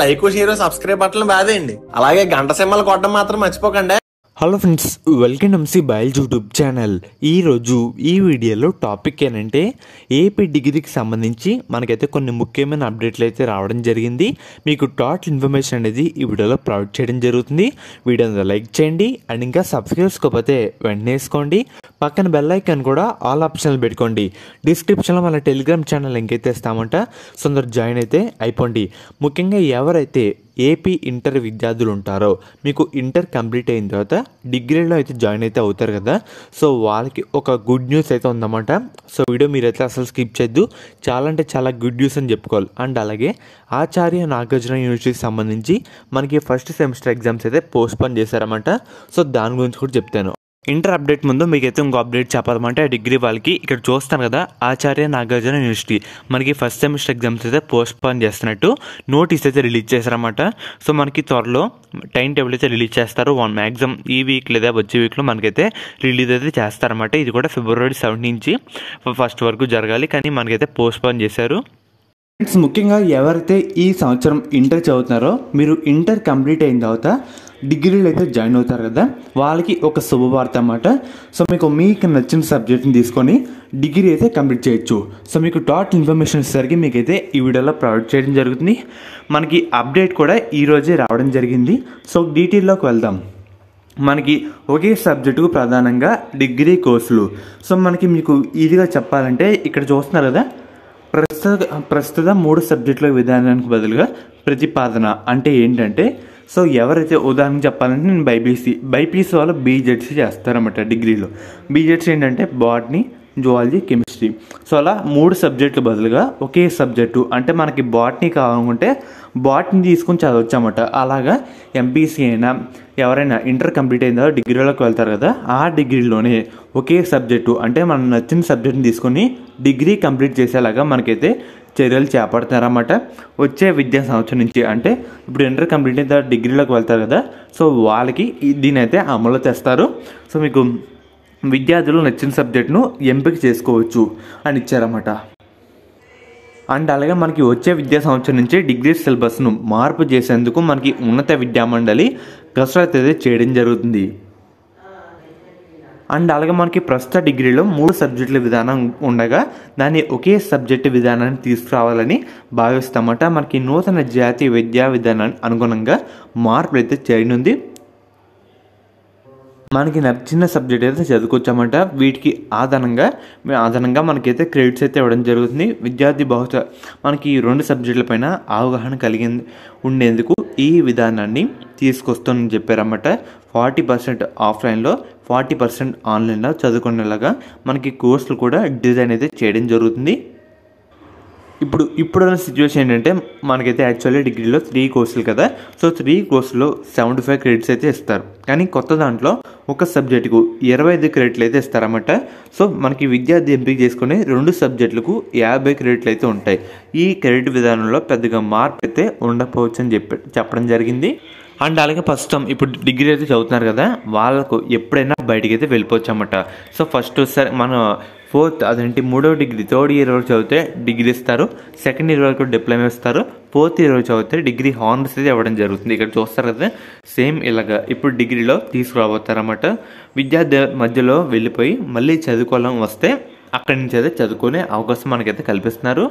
like share subscribe బట్టలు బాధేయండి అలాగే గంట సింహాలు కొట్టడం మాత్రం మర్చిపోకండి హలో ఫ్రెండ్స్ వెల్కమ్ ఎంసీ బయల్ యూట్యూబ్ ఛానల్ ఈరోజు ఈ వీడియోలో టాపిక్ ఏంటంటే ఏపీ డిగ్రీకి సంబంధించి మనకైతే కొన్ని ముఖ్యమైన అప్డేట్లు అయితే రావడం జరిగింది మీకు టోటల్ ఇన్ఫర్మేషన్ అనేది ఈ వీడియోలో ప్రొవైడ్ చేయడం జరుగుతుంది వీడియోని లైక్ చేయండి అండ్ ఇంకా సబ్స్క్రైబ్ చేసుకోకపోతే వెంటనే వేసుకోండి పక్కన బెల్ ఐకాన్ కూడా ఆల్ ఆప్షన్లు పెట్టుకోండి డిస్క్రిప్షన్లో మన టెలిగ్రామ్ ఛానల్ లింక్ అయితే ఇస్తామంట సో జాయిన్ అయితే అయిపోండి ముఖ్యంగా ఎవరైతే ఏపీ ఇంటర్ విద్యార్థులు ఉంటారో మీకు ఇంటర్ కంప్లీట్ అయిన తర్వాత డిగ్రీలో అయితే జాయిన్ అయితే అవుతారు కదా సో వాళ్ళకి ఒక గుడ్ న్యూస్ అయితే ఉందన్నమాట సో వీడియో మీరు అయితే అసలు స్కిప్ చేయొద్దు చాలా అంటే చాలా గుడ్ న్యూస్ అని చెప్పుకోవాలి అండ్ అలాగే ఆచార్య నాగార్జున యూనివర్సిటీకి సంబంధించి మనకి ఫస్ట్ సెమిస్టర్ ఎగ్జామ్స్ అయితే పోస్ట్పోన్ చేశారన్నమాట సో దాని గురించి కూడా చెప్తాను ఇంటర్ అప్డేట్ ముందు మీకు అయితే ఇంకో అప్డేట్ చెప్పాలంటే డిగ్రీ వాళ్ళకి ఇక్కడ చూస్తాను కదా ఆచార్య నాగార్జున యూనివర్సిటీ మనకి ఫస్ట్ సెమిస్టర్ ఎగ్జామ్స్ అయితే పోస్ట్ పోన్ చేస్తున్నట్టు నోటీస్ అయితే రిలీజ్ చేశారన్నమాట సో మనకి త్వరలో టైం టేబుల్ అయితే రిలీజ్ చేస్తారు వన్ మ్యాక్సిమం ఈ వీక్ లేదా వచ్చే వీక్లో మనకైతే రిలీజ్ అయితే చేస్తారన్నమాట ఇది కూడా ఫిబ్రవరి సెవెంత్ నుంచి ఫస్ట్ వరకు జరగాలి కానీ మనకైతే పోస్ట్ పోన్ చేశారు ముఖ్యంగా ఎవరైతే ఈ సంవత్సరం ఇంటర్ చదువుతున్నారో మీరు ఇంటర్ కంప్లీట్ అయిన తర్వాత డిగ్రీలు అయితే జాయిన్ అవుతారు కదా వాళ్ళకి ఒక శుభవార్త అన్నమాట సో మీకు మీకు నచ్చిన సబ్జెక్ట్ని తీసుకొని డిగ్రీ అయితే కంప్లీట్ చేయొచ్చు సో మీకు టోటల్ ఇన్ఫర్మేషన్ మీకు మీకైతే ఈ వీడియోలో ప్రొవైడ్ చేయడం జరుగుతుంది మనకి అప్డేట్ కూడా ఈరోజే రావడం జరిగింది సో డీటెయిల్లోకి వెళ్దాం మనకి ఒకే సబ్జెక్టుకు ప్రధానంగా డిగ్రీ కోర్సులు సో మనకి మీకు ఈజీగా చెప్పాలంటే ఇక్కడ చూస్తున్నారు కదా ప్రస్తుత ప్రస్తుత మూడు సబ్జెక్టుల విధానానికి బదులుగా ప్రతిపాదన అంటే ఏంటంటే సో ఎవరైతే ఉదాహరణకు చెప్పాలంటే నేను బైపీసీ బైపీసీ వాళ్ళు బీజెడ్సీ చేస్తారన్నమాట డిగ్రీలో బీజెడ్సీ ఏంటంటే బాట్ని జువాలజీ కెమిస్ట్రీ సో అలా మూడు సబ్జెక్టులు బదులుగా ఒకే సబ్జెక్టు అంటే మనకి బాటనీ కావాలనుకుంటే బాటనీ తీసుకుని అనమాట అలాగా ఎంపీసీ అయినా ఎవరైనా ఇంటర్ కంప్లీట్ అయిన తర్వాత డిగ్రీలోకి వెళ్తారు కదా ఆ డిగ్రీలోనే ఒకే సబ్జెక్టు అంటే మనం నచ్చిన సబ్జెక్ట్ని తీసుకొని డిగ్రీ కంప్లీట్ చేసేలాగా మనకైతే చర్యలు చేపడుతున్నారన్నమాట వచ్చే విద్యా సంవత్సరం నుంచి అంటే ఇప్పుడు ఇంటర్ కంప్లీట్ అయిన తర్వాత డిగ్రీలోకి వెళ్తారు కదా సో వాళ్ళకి దీని అయితే అమలు తెస్తారు సో మీకు విద్యార్థులు నచ్చిన సబ్జెక్టును ఎంపిక చేసుకోవచ్చు అని ఇచ్చారన్నమాట అండ్ అలాగే మనకి వచ్చే విద్యా సంవత్సరం నుంచి డిగ్రీ సిలబస్ను మార్పు చేసేందుకు మనకి ఉన్నత విద్యామండలి కసరత్ అయితే చేయడం జరుగుతుంది అండ్ అలాగే మనకి ప్రస్తుత డిగ్రీలో మూడు సబ్జెక్టుల విధానం ఉండగా దాన్ని ఒకే సబ్జెక్టు విధానాన్ని తీసుకురావాలని భావిస్తామట మనకి నూతన జాతీయ విద్యా విధానాన్ని అనుగుణంగా మార్పులు అయితే చేయనుంది మనకి నచ్చిన సబ్జెక్ట్ అయితే చదువుకోవచ్చామంట వీటికి ఆధారంగా ఆధారంగా మనకైతే క్రెడిట్స్ అయితే ఇవ్వడం జరుగుతుంది విద్యార్థి బహుశా మనకి ఈ రెండు సబ్జెక్టులపైన అవగాహన కలిగి ఉండేందుకు ఈ విధానాన్ని తీసుకొస్తానని చెప్పారన్నమాట ఫార్టీ పర్సెంట్ ఆఫ్లైన్లో ఫార్టీ పర్సెంట్ ఆన్లైన్లో చదువుకునేలాగా మనకి కోర్సులు కూడా డిజైన్ అయితే చేయడం జరుగుతుంది ఇప్పుడు ఇప్పుడున్న సిచ్యువేషన్ ఏంటంటే మనకైతే యాక్చువల్లీ డిగ్రీలో త్రీ కోర్సులు కదా సో త్రీ కోర్సులో సెవెంటీ ఫైవ్ క్రెడిట్స్ అయితే ఇస్తారు కానీ కొత్త దాంట్లో ఒక సబ్జెక్టుకు ఇరవై ఐదు క్రెడిట్లు అయితే ఇస్తారన్నమాట సో మనకి విద్యార్థి ఎంపిక చేసుకునే రెండు సబ్జెక్టులకు యాభై క్రెడిట్లు అయితే ఉంటాయి ఈ క్రెడిట్ విధానంలో పెద్దగా మార్పు అయితే ఉండకపోవచ్చు అని చెప్పి చెప్పడం జరిగింది అండ్ అలాగే ప్రస్తుతం ఇప్పుడు డిగ్రీ అయితే చదువుతున్నారు కదా వాళ్ళకు ఎప్పుడైనా బయటకు అయితే వెళ్ళిపోవచ్చు అన్నమాట సో ఫస్ట్ సార్ మనం ఫోర్త్ అదేంటి మూడో డిగ్రీ థర్డ్ ఇయర్ వరకు చదివితే డిగ్రీ ఇస్తారు సెకండ్ ఇయర్ వరకు డిప్లొమా ఇస్తారు ఫోర్త్ ఇయర్ వరకు చదివితే డిగ్రీ హానర్స్ అయితే ఇవ్వడం జరుగుతుంది ఇక్కడ చూస్తారు కదా సేమ్ ఇలాగ ఇప్పుడు డిగ్రీలో తీసుకురాబోతారన్నమాట విద్యార్థి మధ్యలో వెళ్ళిపోయి మళ్ళీ చదువుకోవాలని వస్తే అక్కడి నుంచి అయితే చదువుకునే అవకాశం మనకైతే కల్పిస్తున్నారు